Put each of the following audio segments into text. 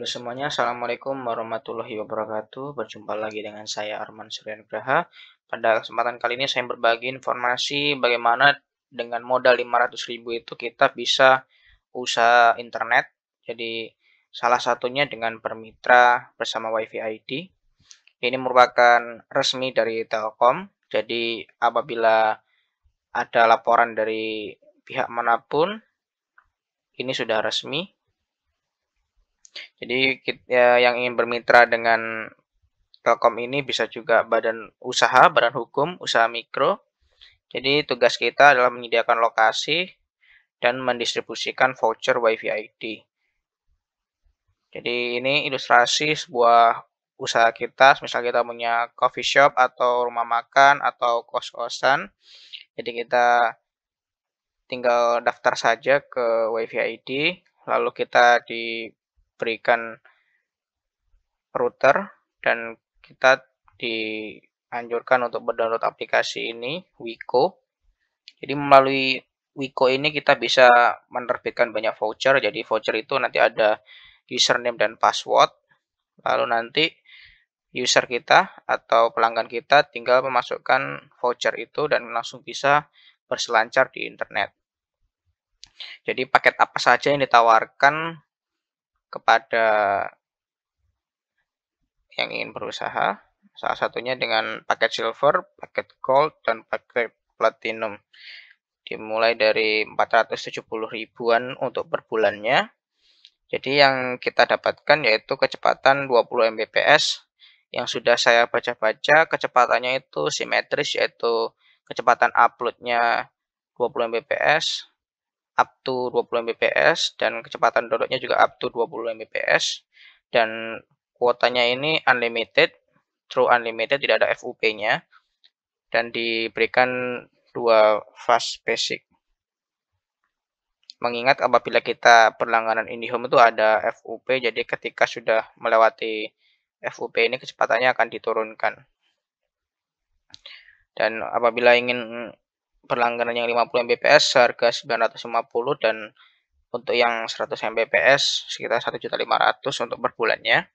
Halo semuanya, Assalamualaikum warahmatullahi wabarakatuh. Berjumpa lagi dengan saya Arman Suryan Suryanugraha. Pada kesempatan kali ini saya berbagi informasi bagaimana dengan modal 500 ribu itu kita bisa usaha internet. Jadi salah satunya dengan permitra bersama WiFi ID. Ini merupakan resmi dari Telkom. Jadi apabila ada laporan dari pihak manapun, ini sudah resmi jadi kita, ya, yang ingin bermitra dengan Telkom ini bisa juga badan usaha, badan hukum, usaha mikro. Jadi tugas kita adalah menyediakan lokasi dan mendistribusikan voucher WiFi ID. Jadi ini ilustrasi sebuah usaha kita, misal kita punya coffee shop atau rumah makan atau kos-kosan. Jadi kita tinggal daftar saja ke WiFi ID, lalu kita di diberikan router dan kita dianjurkan untuk mendownload aplikasi ini Wiko. Jadi melalui Wiko ini kita bisa menerbitkan banyak voucher. Jadi voucher itu nanti ada username dan password. Lalu nanti user kita atau pelanggan kita tinggal memasukkan voucher itu dan langsung bisa berselancar di internet. Jadi paket apa saja yang ditawarkan kepada yang ingin berusaha. Salah satunya dengan paket silver, paket gold, dan paket platinum. Dimulai dari 470 ribuan untuk per bulannya. Jadi yang kita dapatkan yaitu kecepatan 20 Mbps yang sudah saya baca-baca kecepatannya itu simetris yaitu kecepatan uploadnya 20 Mbps, up to 20 Mbps dan kecepatan downloadnya juga up to 20 Mbps dan kuotanya ini unlimited true unlimited tidak ada FUP-nya dan diberikan dua fast basic mengingat apabila kita perlangganan IndiHome itu ada FUP jadi ketika sudah melewati FUP ini kecepatannya akan diturunkan dan apabila ingin berlangganan yang 50 Mbps harga 950 dan untuk yang 100 Mbps sekitar 1.500 untuk per bulannya.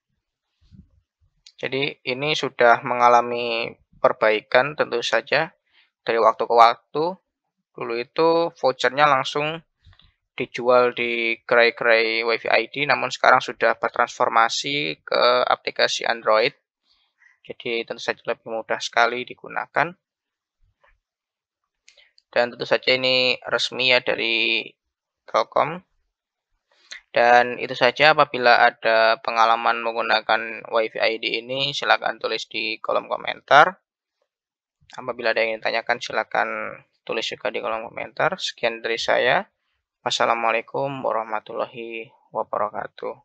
Jadi ini sudah mengalami perbaikan tentu saja dari waktu ke waktu. Dulu itu vouchernya langsung dijual di gerai-gerai WiFi ID namun sekarang sudah bertransformasi ke aplikasi Android. Jadi tentu saja lebih mudah sekali digunakan dan tentu saja ini resmi ya dari Telkom dan itu saja apabila ada pengalaman menggunakan WiFi ID ini silahkan tulis di kolom komentar apabila ada yang ingin tanyakan, silahkan tulis juga di kolom komentar sekian dari saya wassalamualaikum warahmatullahi wabarakatuh